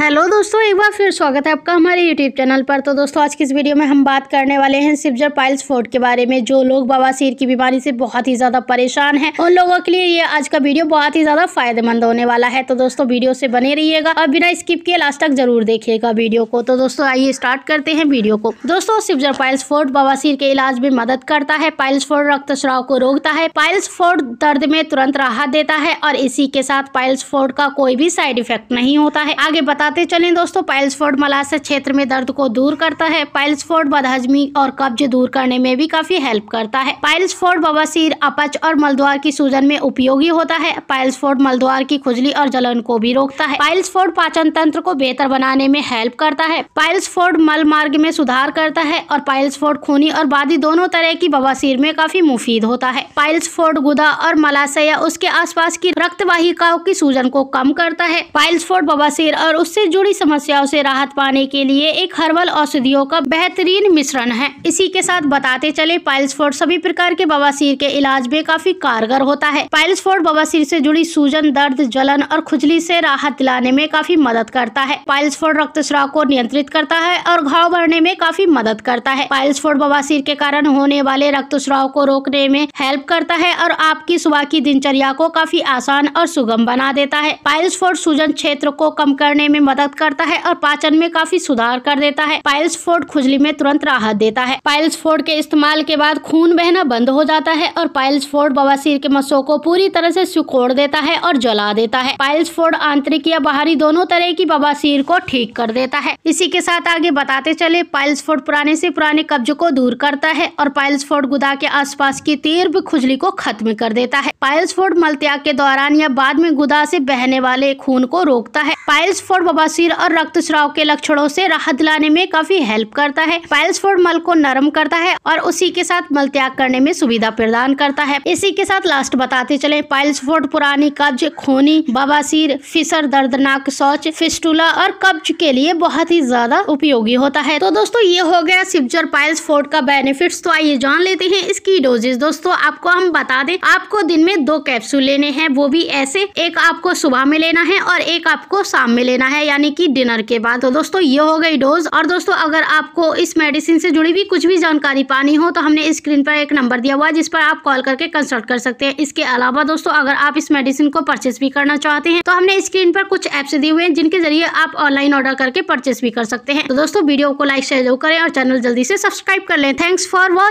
hello दोस्तों एक बार फिर स्वागत है आपका हमारे यूट्यूब चैनल पर तो दोस्तों आज की इस वीडियो में हम बात करने वाले हैं सिब्जर पाइल्स फोर्ट के बारे में जो लोग बवासीर की बीमारी से बहुत ही ज़्यादा परेशान हैं उन लोगों के लिए ये आज का वीडियो बहुत ही ज़्यादा फायदेमंद होने वाला है तो दोस्तों वीडियो से बने रहिएगा और बिना स्किप किए लास्ट तक जरूर देखिएगा वीडियो को तो दोस्तों आइए स्टार्ट करते हैं वीडियो को दोस्तों सिब्जर पाइल्स फोर्ट बवासीर के इलाज में मदद करता है पाइल्स फोर्ड रक्तस्राव को रोकता है पाइल्स फोर्ट दर्द में तुरंत राहत देता है और इसी के साथ पाइल्स फोर्ट का कोई भी साइड इफेक्ट नहीं होता है आगे बता बताते चलें दोस्तों पाइल्सफोर्ड मलास क्षेत्र में दर्द को दूर करता है पाइल्सफोर्ड बदहजमी और कब्ज दूर करने में भी काफी हेल्प करता है पाइल्सफोर्ड बवासीर अपच और मलद्वार की सूजन में उपयोगी होता है पाइल्सफोर्ड मलद्वार की खुजली और जलन को भी रोकता है पाइल्सफोर्ड पाचन तंत्र को बेहतर बनाने में हेल्प करता है पाइल्सफोर्ड मल मार्ग में सुधार करता है और पाइल्सफोर्ड खूनी और बादी दोनों तरह की बवासीर में काफी मुफीद होता है पाइल्सफोर्ड गुदा और मलाशय उसके आसपास की रक्तवाहिकाओं की सूजन को कम करता है पाइल्सफोर्ड बवासीर और उससे से जुड़ी समस्याओं से राहत पाने के लिए एक हर्बल औषधियों का बेहतरीन मिश्रण है इसी के साथ बताते चले पाइल्स सभी प्रकार के बवासीर के इलाज में काफी कारगर होता है पाइल्स बवासीर से जुड़ी सूजन दर्द जलन और खुजली से राहत दिलाने में काफी मदद करता है पाइल्स रक्त रक्तस्राव को नियंत्रित करता है और घाव भरने में काफी मदद करता है पाइल्स फोर्ड बवासीर के कारण होने वाले रक्तस्राव को रोकने में हेल्प करता है और आपकी सुबह की दिनचर्या को काफी आसान और सुगम बना देता है पाइल्स फोर्ड सूजन क्षेत्र को कम करने में मदद करता है और पाचन में काफी सुधार कर देता है पाइल्स फोर्ड खुजली में तुरंत राहत देता है पाइल्स फोर्ड के इस्तेमाल के बाद खून बहना बंद हो जाता है और पाइल्स फोर्ड बवासीर के मसों को पूरी तरह से सुखोड़ देता है और जला देता है पाइल्स फोर्ड आंतरिक या बाहरी दोनों तरह की बवासीर को ठीक कर देता है इसी के साथ आगे बताते चले पाइल्स फोर्ड पुराने से पुराने कब्ज को दूर करता है और पाइल्स फोर्ड गुदा के आसपास की तीव्र खुजली को खत्म कर देता है पाइल्स फोर्ड मलत्याग के दौरान या बाद में गुदा से बहने वाले खून को रोकता है पाइल्स फोर्ड बबासीर और रक्तस्राव के लक्षणों से राहत दिलाने में काफी हेल्प करता है पाइल्स फोर्ड मल को नरम करता है और उसी के साथ मल त्याग करने में सुविधा प्रदान करता है इसी के साथ लास्ट बताते चले पाइल्स फोर्ड पुरानी कब्ज खूनी बबासीर फिसर दर्दनाक सोच फिस्टूला और कब्ज के लिए बहुत ही ज्यादा उपयोगी होता है तो दोस्तों ये हो गया सिप्जर पाइल्स फोर्ड का बेनिफिट्स तो आइए जान लेते हैं इसकी डोजेज दोस्तों आपको हम बता दें आपको दिन में दो कैप्सूल लेने हैं वो भी ऐसे एक आपको सुबह में लेना है और एक आपको काम में लेना है यानी कि डिनर के बाद तो दोस्तों ये हो गई डोज और दोस्तों अगर आपको इस मेडिसिन से जुड़ी हुई कुछ भी जानकारी पानी हो तो हमने स्क्रीन पर एक नंबर दिया हुआ है जिस पर आप कॉल करके कंसल्ट कर सकते हैं इसके अलावा दोस्तों अगर आप इस मेडिसिन को परचेस भी करना चाहते हैं तो हमने स्क्रीन पर कुछ ऐप्स दिए हुए हैं जिनके जरिए आप ऑनलाइन ऑर्डर करके परचेस भी कर सकते हैं तो दोस्तों वीडियो को लाइक शेयर जरूर करें और चैनल जल्दी से सब्सक्राइब कर लें थैंक्स फॉर वॉच